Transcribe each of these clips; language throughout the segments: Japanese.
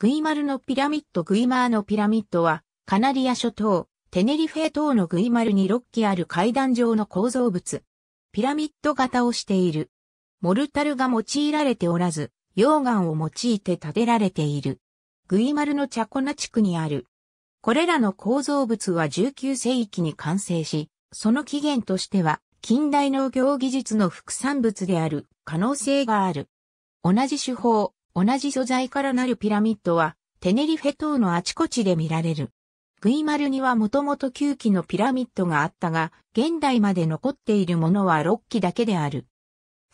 グイマルのピラミッドグイマーのピラミッドは、カナリア諸島、テネリフェ島のグイマルに6基ある階段状の構造物。ピラミッド型をしている。モルタルが用いられておらず、溶岩を用いて建てられている。グイマルのチャコナ地区にある。これらの構造物は19世紀に完成し、その起源としては、近代農業技術の副産物である可能性がある。同じ手法、同じ素材からなるピラミッドは、テネリフェ島のあちこちで見られる。グイマルにはもともと9基のピラミッドがあったが、現代まで残っているものは6基だけである。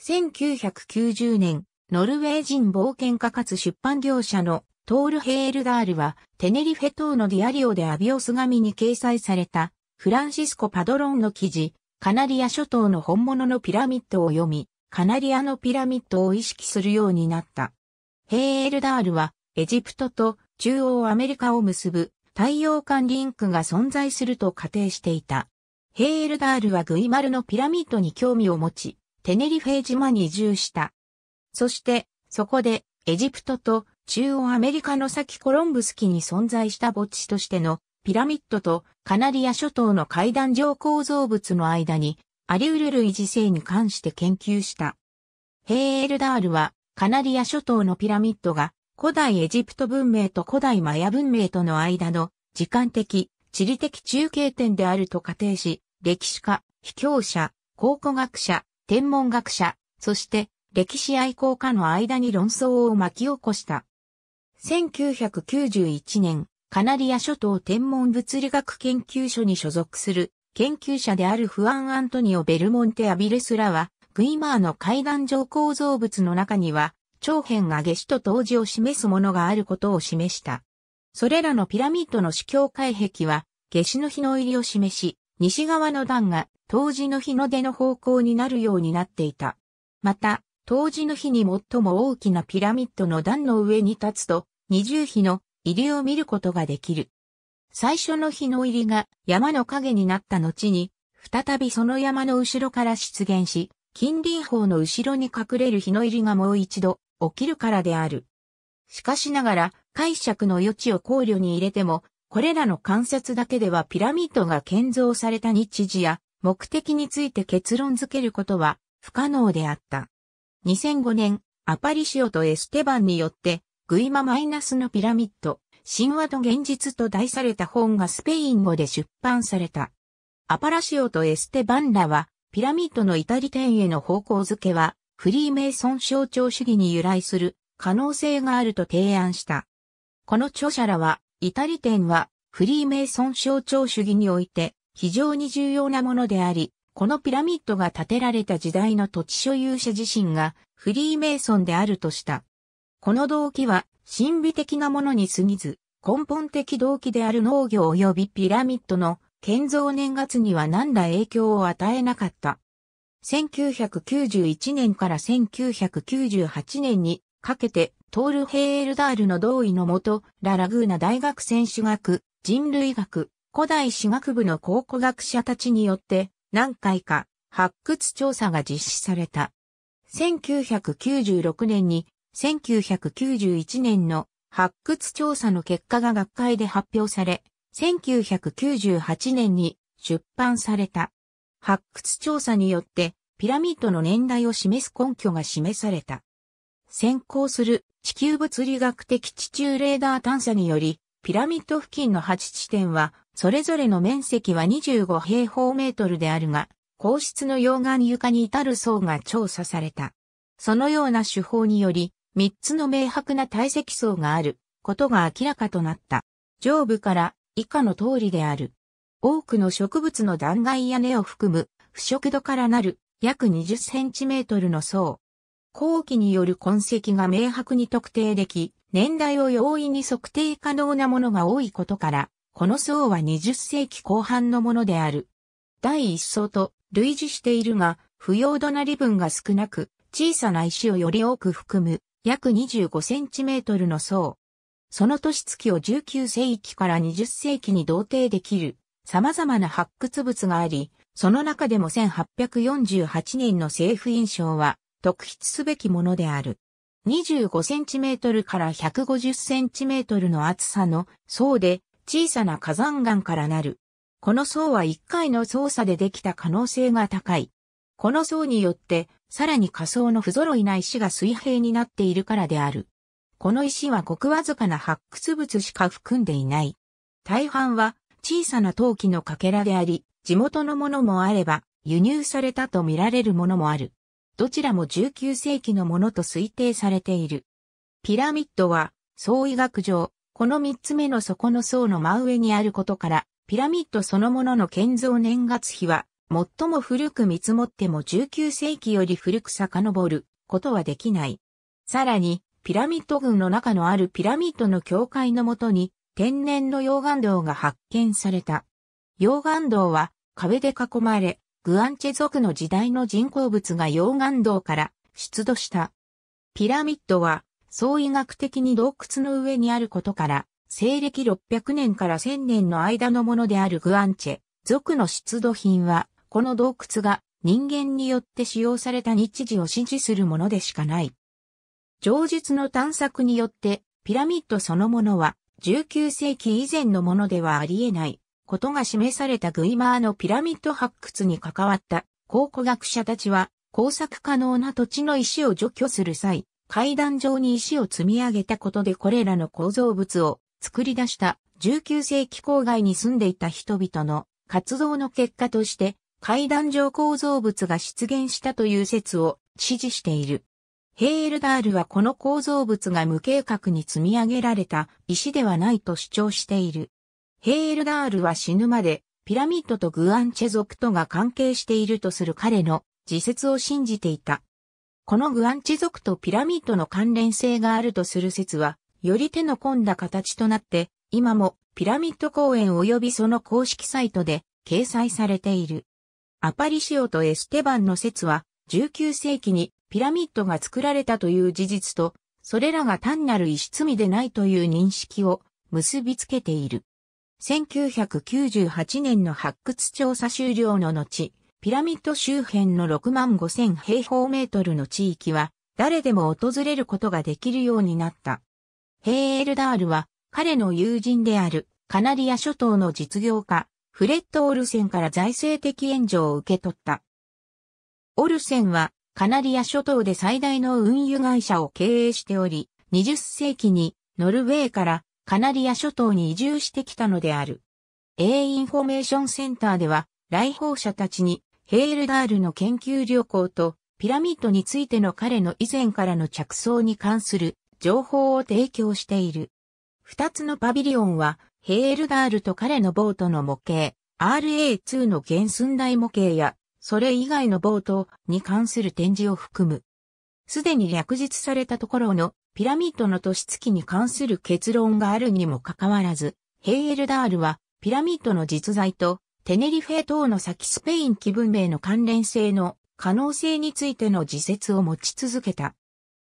1990年、ノルウェー人冒険家かつ出版業者のトール・ヘールダールは、テネリフェ島のディアリオでアビオス紙に掲載された、フランシスコ・パドロンの記事、カナリア諸島の本物のピラミッドを読み、カナリアのピラミッドを意識するようになった。ヘーエルダールは、エジプトと中央アメリカを結ぶ太陽間リンクが存在すると仮定していた。ヘーエルダールはグイマルのピラミッドに興味を持ち、テネリフェ島に移住した。そして、そこで、エジプトと中央アメリカの先コロンブス期に存在した墓地としてのピラミッドとカナリア諸島の階段状構造物の間にあり得る類似性に関して研究した。ヘーエルダールはカナリア諸島のピラミッドが古代エジプト文明と古代マヤ文明との間の時間的、地理的中継点であると仮定し、歴史家、秘境者、考古学者、天文学者、そして歴史愛好家の間に論争を巻き起こした。1991年、カナリア諸島天文物理学研究所に所属する研究者であるフアン・アントニオ・ベルモンテ・アビレスらは、グイマーの階段状構造物の中には、長辺が下肢と当時を示すものがあることを示した。それらのピラミッドの主教界壁は、下肢の日の入りを示し、西側の段が当時の日の出の方向になるようになっていた。また、当時の日に最も大きなピラミッドの段の上に立つと、二重日の入りを見ることができる。最初の日の入りが山の影になった後に、再びその山の後ろから出現し、近隣法の後ろに隠れる日の入りがもう一度起きるからである。しかしながら解釈の余地を考慮に入れても、これらの観察だけではピラミッドが建造された日時や目的について結論づけることは不可能であった。2005年、アパリシオとエステバンによって、グイママイナスのピラミッド、神話と現実と題された本がスペイン語で出版された。アパラシオとエステバンらは、ピラミッドの至り点への方向づけは、フリーメイソン象徴主義に由来する可能性があると提案した。この著者らは、至り点は、フリーメイソン象徴主義において、非常に重要なものであり、このピラミッドが建てられた時代の土地所有者自身がフリーメイソンであるとした。この動機は神秘的なものに過ぎず、根本的動機である農業及びピラミッドの建造年月には何ら影響を与えなかった。1991年から1998年にかけてトール・ヘエルダールの同意のもと、ラ・ラグーナ大学選手学、人類学、古代史学部の考古学者たちによって何回か発掘調査が実施された。1996年に1991年の発掘調査の結果が学会で発表され、1998年に出版された。発掘調査によってピラミッドの年代を示す根拠が示された。先行する地球物理学的地中レーダー探査により、ピラミッド付近の8地点は、それぞれの面積は25平方メートルであるが、皇室の溶岩床に至る層が調査された。そのような手法により、3つの明白な体積層があることが明らかとなった。上部から以下の通りである。多くの植物の断崖や根を含む腐食土からなる約20センチメートルの層。後期による痕跡が明白に特定でき、年代を容易に測定可能なものが多いことから、この層は20世紀後半のものである。第一層と類似しているが、不要度な利分が少なく、小さな石をより多く含む約25センチメートルの層。その年月を19世紀から20世紀に同定できる様々な発掘物があり、その中でも1848年の政府印象は特筆すべきものである。25センチメートルから150センチメートルの厚さの層で小さな火山岩からなる。この層は1回の操作でできた可能性が高い。この層によって、さらに仮想の不揃いな石が水平になっているからである。この石はごくわずかな発掘物しか含んでいない。大半は小さな陶器のかけらであり、地元のものもあれば、輸入されたと見られるものもある。どちらも19世紀のものと推定されている。ピラミッドは、創医学上、この三つ目の底の層の真上にあることから、ピラミッドそのものの建造年月日は、最も古く見積もっても19世紀より古く遡ることはできない。さらに、ピラミッド群の中のあるピラミッドの境界のもとに天然の溶岩洞が発見された。溶岩洞は壁で囲まれ、グアンチェ族の時代の人工物が溶岩洞から出土した。ピラミッドは相違学的に洞窟の上にあることから、西暦600年から1000年の間のものであるグアンチェ、族の出土品は、この洞窟が人間によって使用された日時を支持するものでしかない。上述の探索によって、ピラミッドそのものは、19世紀以前のものではありえない、ことが示されたグイマーのピラミッド発掘に関わった考古学者たちは、工作可能な土地の石を除去する際、階段上に石を積み上げたことでこれらの構造物を作り出した19世紀郊外に住んでいた人々の活動の結果として階段上構造物が出現したという説を支持している。ヘールダールはこの構造物が無計画に積み上げられた石ではないと主張している。ヘールダールは死ぬまでピラミッドとグアンチェ族とが関係しているとする彼の自説を信じていた。このグアンチ族とピラミッドの関連性があるとする説は、より手の込んだ形となって、今もピラミッド公園及びその公式サイトで掲載されている。アパリシオとエステバンの説は、19世紀にピラミッドが作られたという事実と、それらが単なる石積みでないという認識を結びつけている。1998年の発掘調査終了の後、ピラミッド周辺の6万5千平方メートルの地域は、誰でも訪れることができるようになった。ヘイエルダールは、彼の友人である、カナリア諸島の実業家、フレッド・オルセンから財政的援助を受け取った。オルセンは、カナリア諸島で最大の運輸会社を経営しており、20世紀にノルウェーからカナリア諸島に移住してきたのである。A インフォメーションセンターでは、来訪者たちにヘールダールの研究旅行とピラミッドについての彼の以前からの着想に関する情報を提供している。二つのパビリオンは、ヘールダールと彼のボートの模型、RA2 の原寸大模型や、それ以外の冒頭に関する展示を含む。すでに略述されたところのピラミッドの年月に関する結論があるにもかかわらず、ヘイエルダールはピラミッドの実在とテネリフェ島の先スペイン気文明の関連性の可能性についての自説を持ち続けた。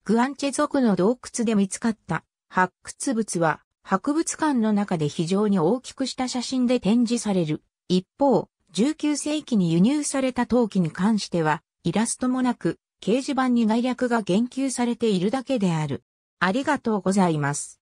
グアンチェ族の洞窟で見つかった発掘物は博物館の中で非常に大きくした写真で展示される。一方、19世紀に輸入された陶器に関しては、イラストもなく、掲示板に概略が言及されているだけである。ありがとうございます。